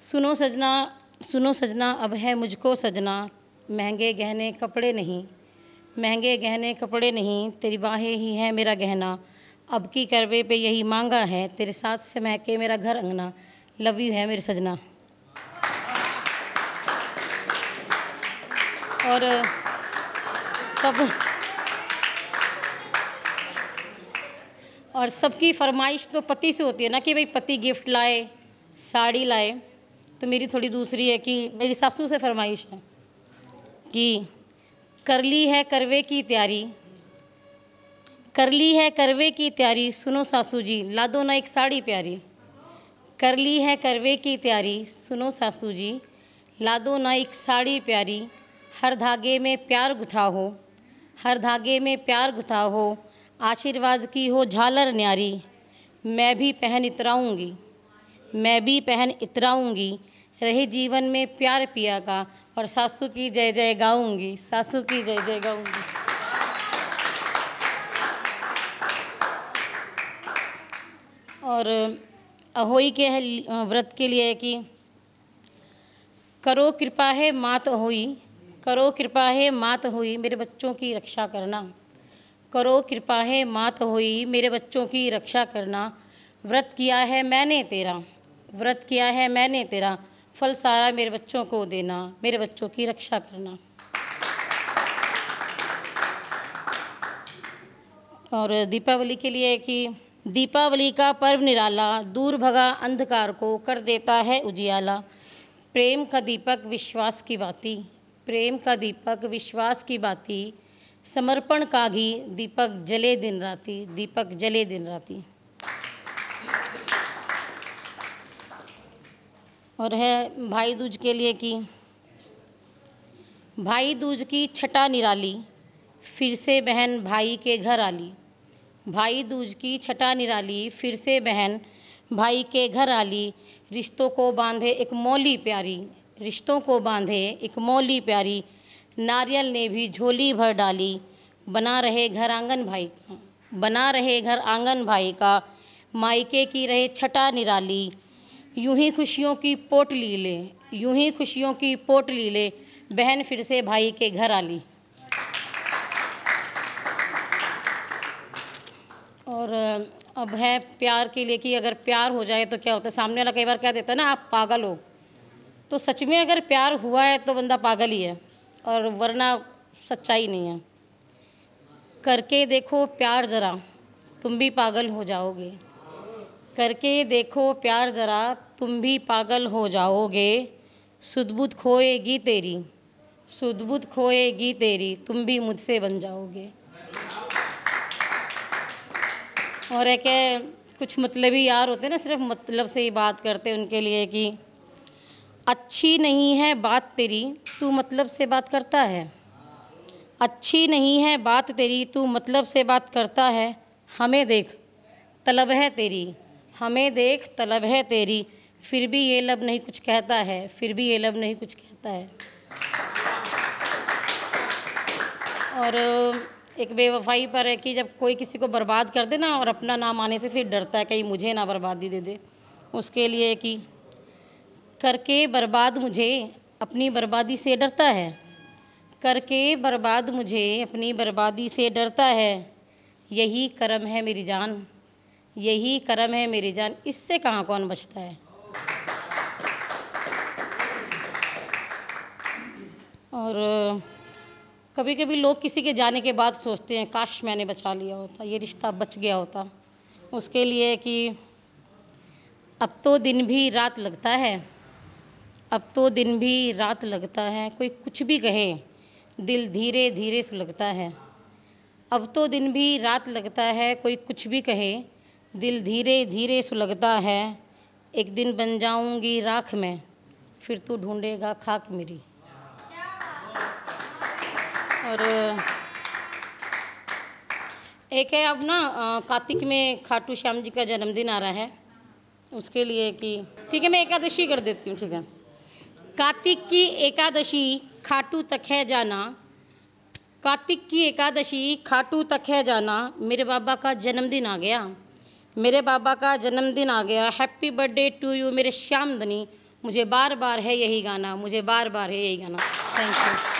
सुनो सजना सुनो सजना अब है मुझको सजना महंगे गहने कपड़े नहीं महंगे गहने कपड़े नहीं तेरी बाहें ही है मेरा गहना अब की करवे पे यही मांगा है तेरे साथ से महके मेरा घर अंगना लव यू है मेरे सजना और सब और सबकी फरमाइश तो पति से होती है ना कि भाई पति गिफ्ट लाए साड़ी लाए तो मेरी थोड़ी दूसरी है कि मेरी सासू से फरमाइश है कि कर ली है करवे की तैयारी कर ली है करवे की तैयारी सुनो सासू जी ला दो ना एक साड़ी प्यारी कर ली है करवे की तैयारी सुनो सासू जी ला दो ना एक साड़ी प्यारी हर धागे में प्यार गुथा हो हर धागे में प्यार गुथा हो आशीर्वाद की हो झालर न्यारी मैं भी पहन इतराऊँगी मैं भी पहन इतराऊंगी रहे जीवन में प्यार पिया का और सासू की जय जय गाऊंगी सासू की जय जय गाऊंगी और अहोई के व्रत के लिए कि करो कृपा है मात होई करो कृपा है मात होई मेरे बच्चों की रक्षा करना करो कृपा है मात होई मेरे बच्चों की रक्षा करना व्रत किया है मैंने तेरा व्रत किया है मैंने तेरा फल सारा मेरे बच्चों को देना मेरे बच्चों की रक्षा करना और दीपावली के लिए कि दीपावली का पर्व निराला दूर भगा अंधकार को कर देता है उजियाला प्रेम का दीपक विश्वास की बाती प्रेम का दीपक विश्वास की बाती समर्पण का घी दीपक जले दिन राती दीपक जले दिन राती और है भाई दूज के लिए की भाई दूज की छटा निराली फिर से बहन भाई के घर आली भाई दूज की छटा निराली फिर से बहन भाई के घर आली रिश्तों को बांधे एक मौली प्यारी रिश्तों को बांधे एक मौली प्यारी नारियल ने भी झोली भर डाली बना रहे घर आंगन भाई बना रहे घर आंगन भाई का मायके की रहे छटा निराली यूं ही खुशियों की पोट ली ले यूं ही खुशियों की पोट ली ले बहन फिर से भाई के घर आ ली और अब है प्यार के लिए कि अगर प्यार हो जाए तो क्या होता है सामने वाला कई बार कह देता है ना आप पागल हो तो सच में अगर प्यार हुआ है तो बंदा पागल ही है और वरना सच्चाई नहीं है करके देखो प्यार ज़रा तुम भी पागल हो जाओगे करके देखो प्यार ज़रा तुम भी पागल हो जाओगे सुदबुद खोएगी तेरी सुदबुद खोएगी तेरी तुम भी मुझसे बन जाओगे और एक कुछ ही यार होते हैं ना सिर्फ मतलब से ही बात करते उनके लिए कि अच्छी नहीं है बात तेरी तू मतलब से बात करता है अच्छी नहीं है बात तेरी तू मतलब से बात करता है हमें देख तलब है तेरी हमें देख तलब है तेरी फिर भी ये लब नहीं कुछ कहता है फिर भी ये लब नहीं कुछ कहता है और एक बेवफाई पर है कि जब कोई किसी को बर्बाद कर दे ना और अपना नाम आने से फिर डरता है कहीं मुझे ना बर्बादी दे दे उसके लिए कि करके बर्बाद मुझे अपनी बर्बादी से डरता है करके बर्बाद मुझे अपनी बर्बादी से डरता है यही कर्म है मेरी जान यही कर्म है मेरी जान इससे कहाँ कौन बचता है और कभी कभी लोग किसी के जाने के बाद सोचते हैं काश मैंने बचा लिया होता ये रिश्ता बच गया होता उसके लिए कि अब तो दिन भी रात लगता है अब तो दिन भी रात लगता है कोई कुछ भी कहे दिल धीरे धीरे सुलगता है अब तो दिन भी रात लगता है कोई कुछ भी कहे दिल धीरे धीरे सुलगता है एक दिन बन जाऊंगी राख में फिर तू ढूंढेगा खाक मेरी और एक है अब ना कार्तिक में खाटू श्याम जी का जन्मदिन आ रहा है उसके लिए कि ठीक है मैं एकादशी कर देती हूँ ठीक है कार्तिक की एकादशी खाटू तक है जाना कार्तिक की एकादशी खाटू तक है जाना मेरे बाबा का जन्मदिन आ गया मेरे बाबा का जन्मदिन आ गया हैप्पी बर्थडे टू यू मेरे श्यामदनी मुझे बार बार है यही गाना मुझे बार बार है यही गाना थैंक यू